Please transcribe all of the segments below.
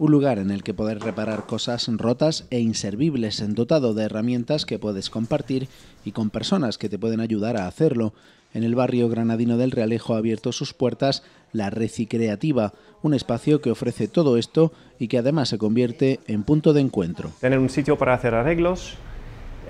un lugar en el que poder reparar cosas rotas e inservibles, dotado de herramientas que puedes compartir y con personas que te pueden ayudar a hacerlo. En el barrio granadino del Realejo ha abierto sus puertas la Recicreativa, un espacio que ofrece todo esto y que además se convierte en punto de encuentro. Tener un sitio para hacer arreglos,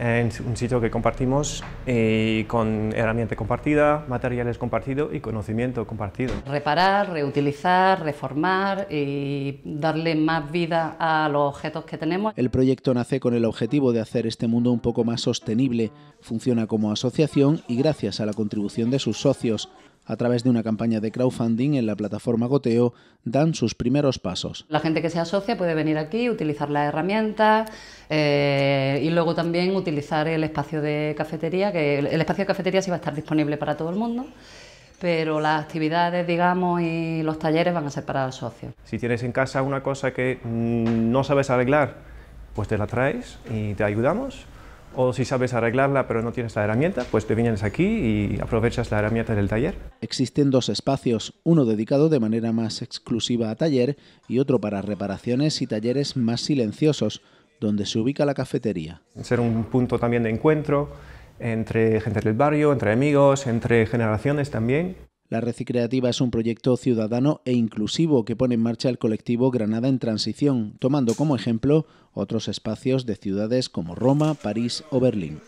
es un sitio que compartimos eh, con herramienta compartida, materiales compartidos y conocimiento compartido. Reparar, reutilizar, reformar y darle más vida a los objetos que tenemos. El proyecto nace con el objetivo de hacer este mundo un poco más sostenible. Funciona como asociación y gracias a la contribución de sus socios, a través de una campaña de crowdfunding en la plataforma Goteo, dan sus primeros pasos. La gente que se asocia puede venir aquí, utilizar las herramientas eh, y luego también utilizar el espacio de cafetería, que el espacio de cafetería sí va a estar disponible para todo el mundo pero las actividades, digamos, y los talleres van a ser para los socios. Si tienes en casa una cosa que mm, no sabes arreglar, pues te la traes y te ayudamos o si sabes arreglarla pero no tienes la herramienta, pues te vienes aquí y aprovechas la herramienta del taller. Existen dos espacios, uno dedicado de manera más exclusiva a taller y otro para reparaciones y talleres más silenciosos, donde se ubica la cafetería. Ser un punto también de encuentro entre gente del barrio, entre amigos, entre generaciones también. La Recicreativa es un proyecto ciudadano e inclusivo que pone en marcha el colectivo Granada en Transición, tomando como ejemplo otros espacios de ciudades como Roma, París o Berlín.